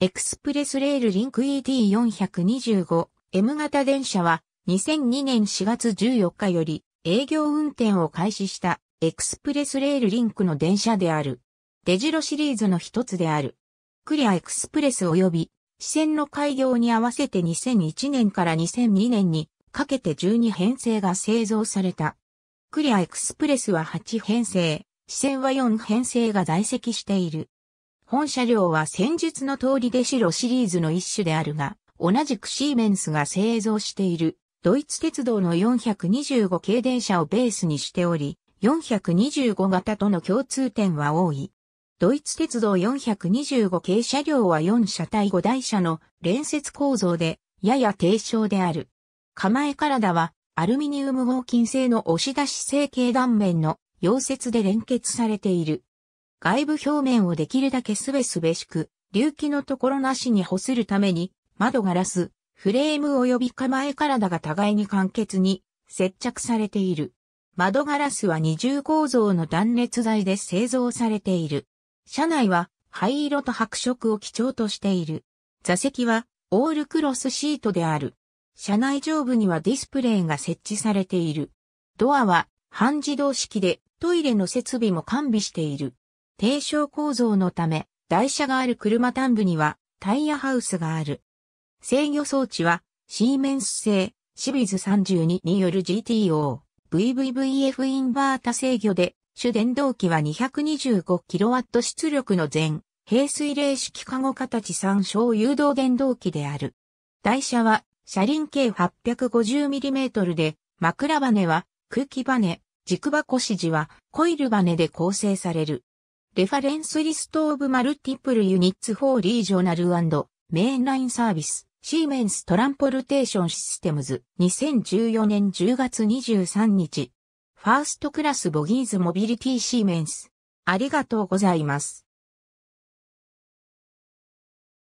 エクスプレスレールリンク ED425 M 型電車は2002年4月14日より営業運転を開始したエクスプレスレールリンクの電車である。デジロシリーズの一つである。クリアエクスプレス及び支線の開業に合わせて2001年から2002年にかけて12編成が製造された。クリアエクスプレスは8編成、支線は4編成が在籍している。本車両は先術の通りで白シリーズの一種であるが、同じくシーメンスが製造している、ドイツ鉄道の425系電車をベースにしており、425型との共通点は多い。ドイツ鉄道425系車両は4車対5台車の連接構造で、やや低床である。構え体は、アルミニウム合金製の押し出し成形断面の溶接で連結されている。外部表面をできるだけすべすべしく、隆起のところなしに干するために、窓ガラス、フレーム及び構え体が互いに簡潔に接着されている。窓ガラスは二重構造の断熱材で製造されている。車内は灰色と白色を基調としている。座席はオールクロスシートである。車内上部にはディスプレイが設置されている。ドアは半自動式でトイレの設備も完備している。低床構造のため、台車がある車端部にはタイヤハウスがある。制御装置はシーメンス製シビズ32による GTO VVVF インバータ制御で主電動機は 225kW 出力の全平水冷式カゴ形参照誘導電動機である。台車は車輪径 850mm で枕羽は空気バネ、軸箱指示はコイルバネで構成される。レファレンスリストオブマルティプルユニッツフォーリージョナルメインラインサービス、シーメンストランポルテーションシステムズ、2014年10月23日、ファーストクラスボギーズモビリティシーメンス。ありがとうございます。